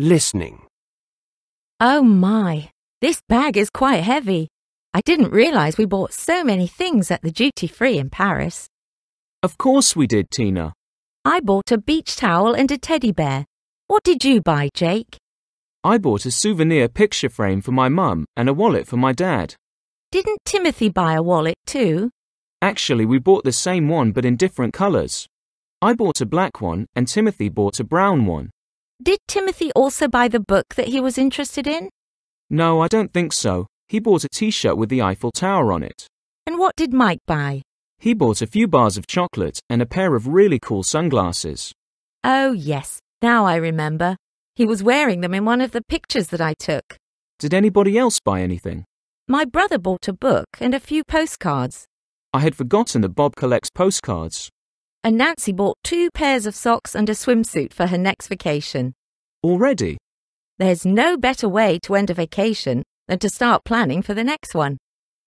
Listening. Oh my, this bag is quite heavy. I didn't realise we bought so many things at the duty free in Paris. Of course we did, Tina. I bought a beach towel and a teddy bear. What did you buy, Jake? I bought a souvenir picture frame for my mum and a wallet for my dad. Didn't Timothy buy a wallet too? Actually, we bought the same one but in different colours. I bought a black one and Timothy bought a brown one. Did Timothy also buy the book that he was interested in? No, I don't think so. He bought a t shirt with the Eiffel Tower on it. And what did Mike buy? He bought a few bars of chocolate and a pair of really cool sunglasses. Oh, yes, now I remember. He was wearing them in one of the pictures that I took. Did anybody else buy anything? My brother bought a book and a few postcards. I had forgotten that Bob collects postcards and Nancy bought two pairs of socks and a swimsuit for her next vacation. Already? There's no better way to end a vacation than to start planning for the next one.